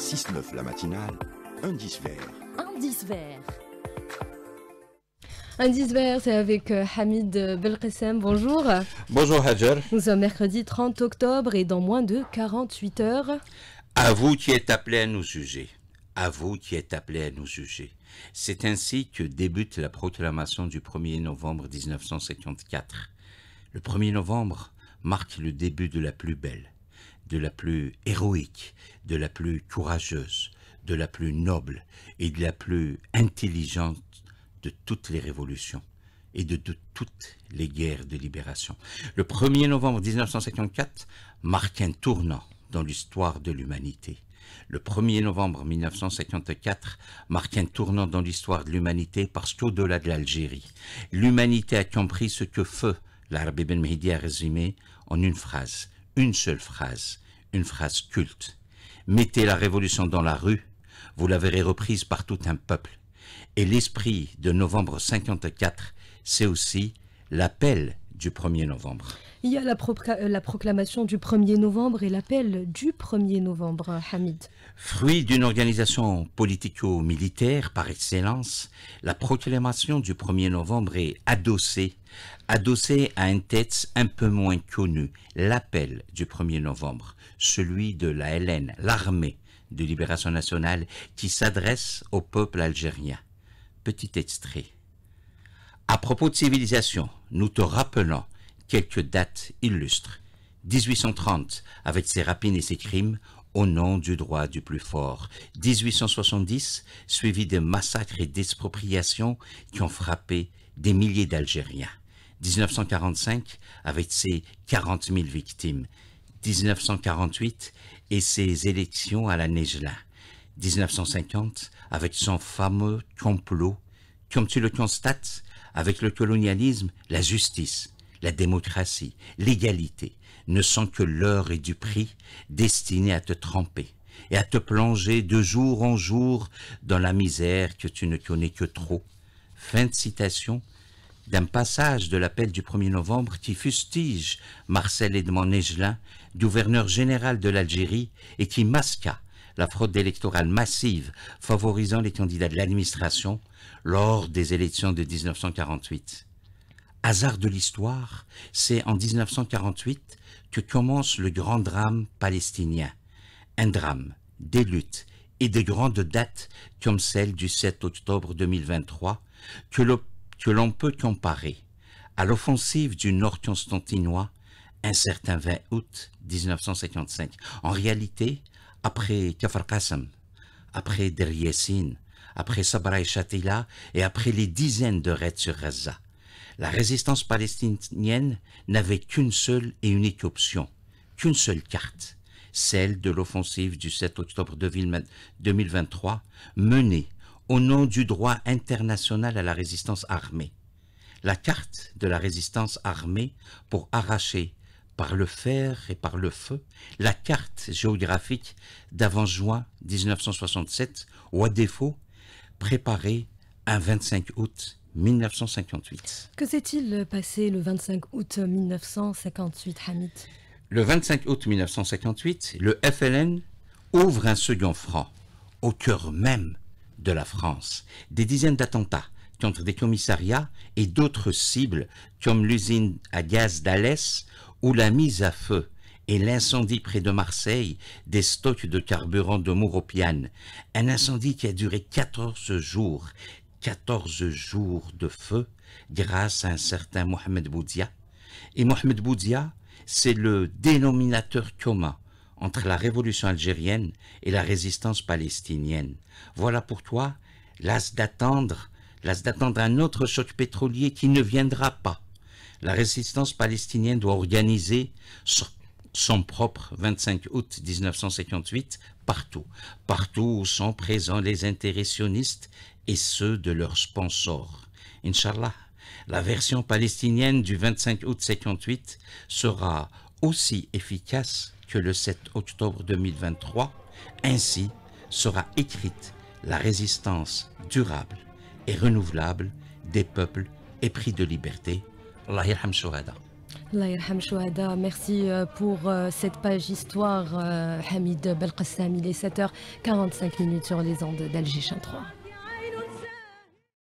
6-9 la matinale, un vert. Indice vert. Indice vert, c'est avec euh, Hamid Belkessem. Bonjour. Bonjour Hajar. Nous sommes mercredi 30 octobre et dans moins de 48 heures. À vous qui êtes appelés à nous juger. À vous qui êtes appelés à nous juger. C'est ainsi que débute la proclamation du 1er novembre 1954. Le 1er novembre marque le début de la plus belle, de la plus héroïque, de la plus courageuse, de la plus noble et de la plus intelligente de toutes les révolutions et de, toutes les guerres de libération. Le 1er novembre 1954 marque un tournant dans l'histoire de l'humanité. Le 1er novembre 1954 marque un tournant dans l'histoire de l'humanité parce qu'au-delà de l'Algérie, l'humanité a compris ce que feu l'arabe Ben Mehdi a résumé en une phrase une seule phrase, une phrase culte. Mettez la révolution dans la rue, vous la verrez reprise par tout un peuple. Et l'esprit de novembre 54, c'est aussi l'appel du 1er novembre. Il y a la, euh, proclamation du 1er novembre et l'appel du 1er novembre, Hamid. Fruit d'une organisation politico-militaire par excellence, la proclamation du 1er novembre est adossée, adossée à un texte un peu moins connu, l'appel du 1er novembre, celui de la LN, l'armée de libération nationale, qui s'adresse au peuple algérien. Petit extrait. À propos de civilisation, nous te rappelons quelques dates illustres. 1830, avec ses rapines et ses crimes, au nom du droit du plus fort. 1870, suivi de massacres et d'expropriations qui ont frappé des milliers d'Algériens. 1945, avec ses 40 000 victimes. 1948 et ses élections à la Nejla. 1950, avec son fameux complot comme tu le constates, avec le colonialisme, la justice, la démocratie, l'égalité ne sont que l'heure et du prix destinés à te tremper et à te plonger de jour en jour dans la misère que tu ne connais que trop. Fin de citation d'un passage de l'appel du 1er novembre qui fustige Marcel Edmond Negelin, gouverneur général de l'Algérie, et qui masqua la fraude électorale massive favorisant les candidats de l'administration lors des élections de 1948. Hasard de l'histoire, c'est en 1948 que commence le grand drame palestinien. Un drame, des luttes et des grandes dates comme celle du 7 octobre 2023 que l'on peut comparer à l'offensive du Nord constantinois un certain 20 août 1955. En réalité, après Kafar Qasem, après Der après Sabra et Shatila et après les dizaines de raids sur Gaza. La résistance palestinienne n'avait qu'une seule et unique option, qu'une seule carte, celle de l'offensive du 7 octobre 2023 menée au nom du droit international à la résistance armée. La carte de la résistance armée pour arracher par le fer et par le feu, la carte géographique d'avant juin 1967, ou à défaut, préparée un 25 août 1958. Que s'est-il passé le 25 août 1958, Hamid Le 25 août 1958, le FLN ouvre un second front, au cœur même de la France. Des dizaines d'attentats contre des commissariats et d'autres cibles, comme l'usine à gaz d'Alès où la mise à feu et l'incendie près de Marseille des stocks de carburant de Mouropiane, un incendie qui a duré 14 jours, 14 jours de feu grâce à un certain Mohamed Boudia. Et Mohamed Boudia, c'est le dénominateur commun entre la révolution algérienne et la résistance palestinienne. Voilà pour toi. las d'attendre, las d'attendre un autre choc pétrolier qui ne viendra pas, la résistance palestinienne doit organiser son propre 25 août 1958 partout, partout où sont présents les intérêts sionistes et ceux de leurs sponsors. Inch'Allah, la version palestinienne du 25 août 58 sera aussi efficace que le 7 octobre 2023. Ainsi sera écrite la résistance durable et renouvelable des peuples épris de liberté الله يرحم الشهداء الله Merci euh, pour euh, cette page histoire euh, Hamid Balqassami, il est 7h45 sur les ondes d'Alger 3